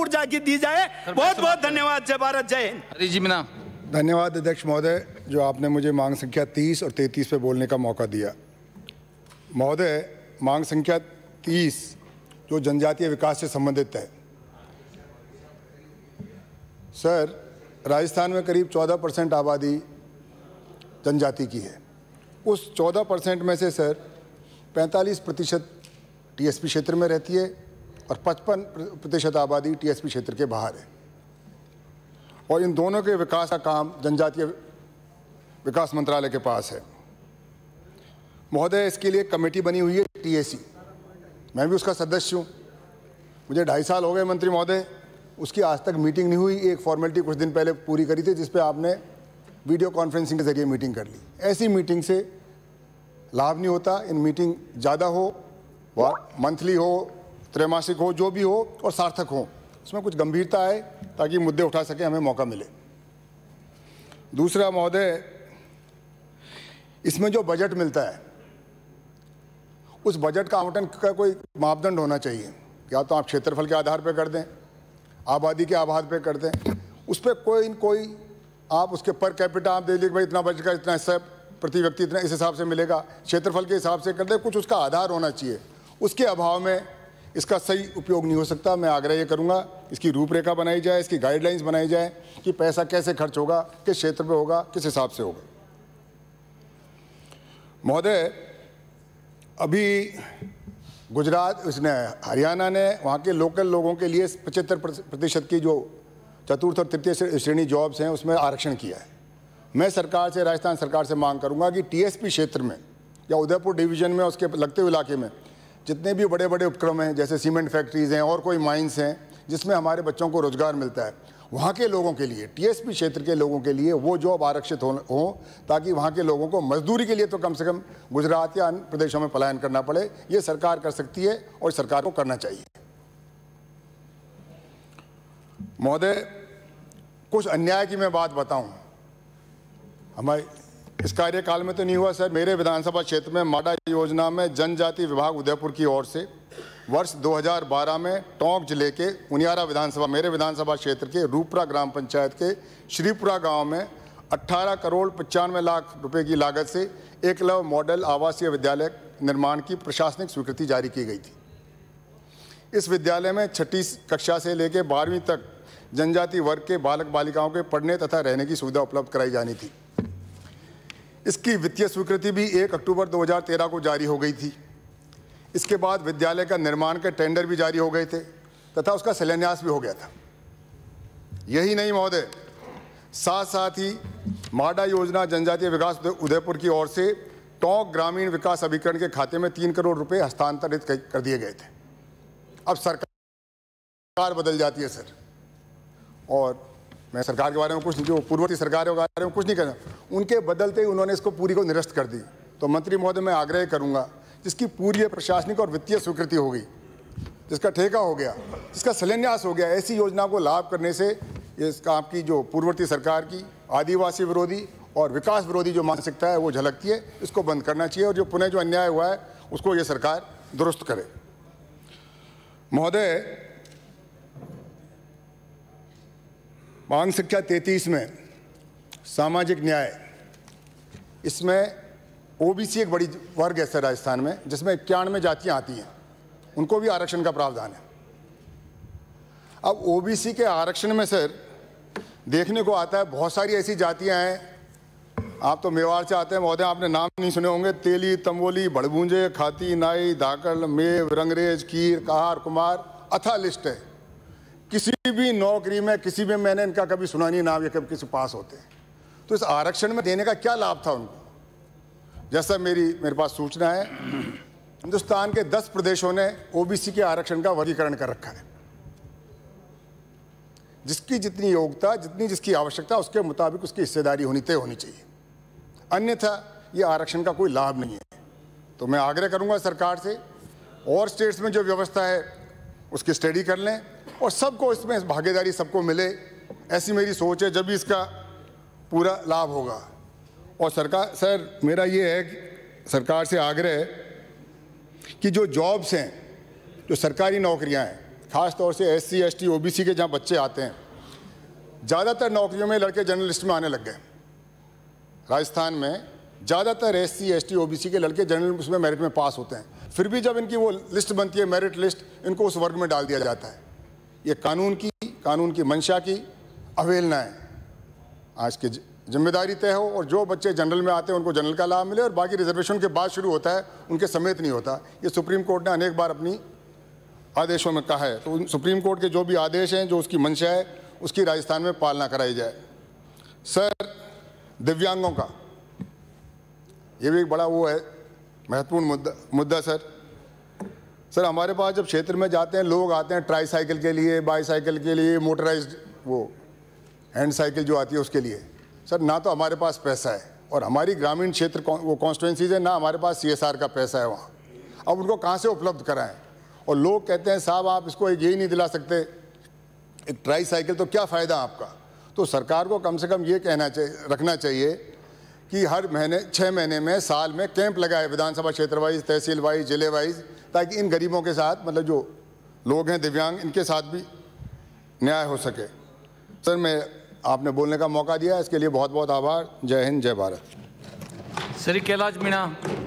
ऊर्जा की दी जाए बहुत बहुत धन्यवाद जय भारत जय हिंद हरी जी मीना धन्यवाद अध्यक्ष महोदय जो आपने मुझे मांग संख्या 30 और 33 पे बोलने का मौका दिया महोदय मांग संख्या 30 जो जनजातीय विकास से संबंधित है सर राजस्थान में करीब 14 परसेंट आबादी जनजाति की है उस 14 परसेंट में से सर 45 प्रतिशत टी क्षेत्र में रहती है और 55 प्रतिशत आबादी टीएसपी क्षेत्र के बाहर है और इन दोनों के विकास का काम जनजातीय विकास मंत्रालय के पास है महोदय इसके लिए कमेटी बनी हुई है टीएसी e। मैं भी उसका सदस्य हूँ मुझे ढाई साल हो गए मंत्री महोदय उसकी आज तक मीटिंग नहीं हुई एक फॉर्मेलिटी कुछ दिन पहले पूरी करी थी जिसपे आपने वीडियो कॉन्फ्रेंसिंग के जरिए मीटिंग कर ली ऐसी मीटिंग से लाभ नहीं होता इन मीटिंग ज़्यादा हो मंथली हो त्रैमासिक हो जो भी हो और सार्थक हो उसमें कुछ गंभीरता आए ताकि मुद्दे उठा सके हमें मौका मिले दूसरा महोदय इसमें जो बजट मिलता है उस बजट का आवंटन का कोई मापदंड होना चाहिए या तो आप क्षेत्रफल के आधार पर कर दें आबादी के आधार पर कर दें उस पर कोई कोई आप उसके पर कैपिटा आप दे दीजिए भाई इतना बजट का इतना हिस्सा प्रति व्यक्ति इतना इस हिसाब से मिलेगा क्षेत्रफल के हिसाब से कर दें कुछ उसका आधार होना चाहिए उसके अभाव में इसका सही उपयोग नहीं हो सकता मैं आग्रह ये करूँगा इसकी रूपरेखा बनाई जाए इसकी गाइडलाइंस बनाई जाए कि पैसा कैसे खर्च होगा किस क्षेत्र पर होगा किस हिसाब से होगा महोदय अभी गुजरात उसने हरियाणा ने वहाँ के लोकल लोगों के लिए पचहत्तर प्रतिशत की जो चतुर्थ और तृतीय श्रेणी जॉब्स हैं उसमें आरक्षण किया है मैं सरकार से राजस्थान सरकार से मांग करूँगा कि टीएसपी क्षेत्र में या उदयपुर डिवीजन में उसके लगते हुए इलाके में जितने भी बड़े बड़े उपक्रम हैं जैसे सीमेंट फैक्ट्रीज़ हैं और कोई माइंस हैं जिसमें हमारे बच्चों को रोज़गार मिलता है वहाँ के लोगों के लिए टीएसपी क्षेत्र के लोगों के लिए वो जॉब आरक्षित हो, हो ताकि वहाँ के लोगों को मजदूरी के लिए तो कम से कम गुजरात या अन्य प्रदेशों में पलायन करना पड़े ये सरकार कर सकती है और सरकार को करना चाहिए महोदय कुछ अन्याय की मैं बात बताऊँ हमारे इस कार्यकाल में तो नहीं हुआ सर मेरे विधानसभा क्षेत्र में माडा योजना में जनजाति विभाग उदयपुर की ओर से वर्ष 2012 में टोंक जिले के उनियारा विधानसभा मेरे विधानसभा क्षेत्र के रूपरा ग्राम पंचायत के श्रीपुरा गांव में 18 करोड़ पचानवे लाख रुपए की लागत से एकलव मॉडल आवासीय विद्यालय निर्माण की प्रशासनिक स्वीकृति जारी की गई थी इस विद्यालय में छठी कक्षा से लेकर बारहवीं तक जनजाति वर्ग के बालक बालिकाओं के पढ़ने तथा रहने की सुविधा उपलब्ध कराई जानी थी इसकी वित्तीय स्वीकृति भी 1 अक्टूबर 2013 को जारी हो गई थी इसके बाद विद्यालय का निर्माण के टेंडर भी जारी हो गए थे तथा उसका शिलान्यास भी हो गया था यही नहीं महोदय साथ साथ ही माडा योजना जनजातीय विकास उदयपुर की ओर से टोंक ग्रामीण विकास अभिकरण के खाते में तीन करोड़ रुपए हस्तांतरित कर दिए गए थे अब सरकार बदल जाती है सर और मैं सरकार के बारे में कुछ जो पूर्ववर्ती सरकार के बारे में कुछ नहीं कहना उनके बदलते ही उन्होंने इसको पूरी को निरस्त कर दी तो मंत्री महोदय मैं आग्रह करूंगा जिसकी पूरी प्रशासनिक और वित्तीय स्वीकृति होगी जिसका ठेका हो गया जिसका शिलान्यास हो गया ऐसी योजना को लाभ करने से इसका आपकी जो पूर्ववर्ती सरकार की आदिवासी विरोधी और विकास विरोधी जो मानसिकता है वो झलकती है इसको बंद करना चाहिए और जो पुनः जो अन्याय हुआ है उसको ये सरकार दुरुस्त करे महोदय मांग संख्या तैतीस में सामाजिक न्याय इसमें ओबीसी एक बड़ी वर्ग है राजस्थान में जिसमें इक्यानवे जातियाँ आती हैं उनको भी आरक्षण का प्रावधान है अब ओबीसी के आरक्षण में सर देखने को आता है बहुत सारी ऐसी जातियां हैं आप तो मेवाड़ से आते हैं महोदय आपने नाम नहीं सुने होंगे तेली तंबोली भड़बूंजे खाती नाई धाकड़ मेव रंगरेज कीर कहार कुमार अथा लिस्ट है किसी भी नौकरी में किसी में मैंने इनका कभी सुना नहीं नाम या कभी किसी पास होते तो इस आरक्षण में देने का क्या लाभ था उनको जैसा मेरी मेरे पास सूचना है हिंदुस्तान के दस प्रदेशों ने ओबीसी के आरक्षण का वर्गीकरण कर रखा है जिसकी जितनी योग्यता जितनी जिसकी आवश्यकता उसके मुताबिक उसकी हिस्सेदारी होनी तय होनी चाहिए अन्यथा ये आरक्षण का कोई लाभ नहीं है तो मैं आग्रह करूंगा सरकार से और स्टेट्स में जो व्यवस्था है उसकी स्टडी कर लें और सबको इसमें भागीदारी सबको मिले ऐसी मेरी सोच है जब भी इसका पूरा लाभ होगा और सरकार सर मेरा ये है सरकार से आग्रह है कि जो जॉब्स हैं जो सरकारी नौकरियां हैं ख़ास तौर से S C S T O B C के जहाँ बच्चे आते हैं ज़्यादातर नौकरियों में लड़के जर्नलिस्ट में आने लग गए राजस्थान में ज़्यादातर S C S T O B C के लड़के जर्नलिस्ट में मेरिट में पास होते हैं फिर भी जब इनकी वो लिस्ट बनती है मेरिट लिस्ट इनको उस वर्ग में डाल दिया जाता है ये कानून की कानून की मंशा की अवेलना है आज की जिम्मेदारी तय हो और जो बच्चे जनरल में आते हैं उनको जनरल का लाभ मिले और बाकी रिजर्वेशन के बाद शुरू होता है उनके समेत नहीं होता ये सुप्रीम कोर्ट ने अनेक बार अपनी आदेशों में कहा है तो सुप्रीम कोर्ट के जो भी आदेश हैं जो उसकी मंशा है उसकी राजस्थान में पालना कराई जाए सर दिव्यांगों का ये भी एक बड़ा वो है महत्वपूर्ण मुद्दा मुद्दा सर सर हमारे पास जब क्षेत्र में जाते हैं लोग आते हैं ट्राई साइकिल के लिए बाई साइकिल के लिए मोटराइज वो हैंड साइकिल जो आती है उसके लिए सर ना तो हमारे पास पैसा है और हमारी ग्रामीण क्षेत्र वो कॉन्स्टिट्यूंसीज है ना हमारे पास सी का पैसा है वहाँ अब उनको कहाँ से उपलब्ध कराएं और लोग कहते हैं साहब आप इसको एक यही नहीं दिला सकते एक ट्राई साइकिल तो क्या फ़ायदा आपका तो सरकार को कम से कम ये कहना चाहिए रखना चाहिए कि हर महीने छः महीने में साल में कैंप लगाए विधानसभा क्षेत्र वाइज तहसील वाइज जिले वाइज़ ताकि इन गरीबों के साथ मतलब जो लोग हैं दिव्यांग इनके साथ भी न्याय हो सके सर मैं आपने बोलने का मौका दिया इसके लिए बहुत बहुत आभार जय हिंद जय भारत श्री कैलाश मीणा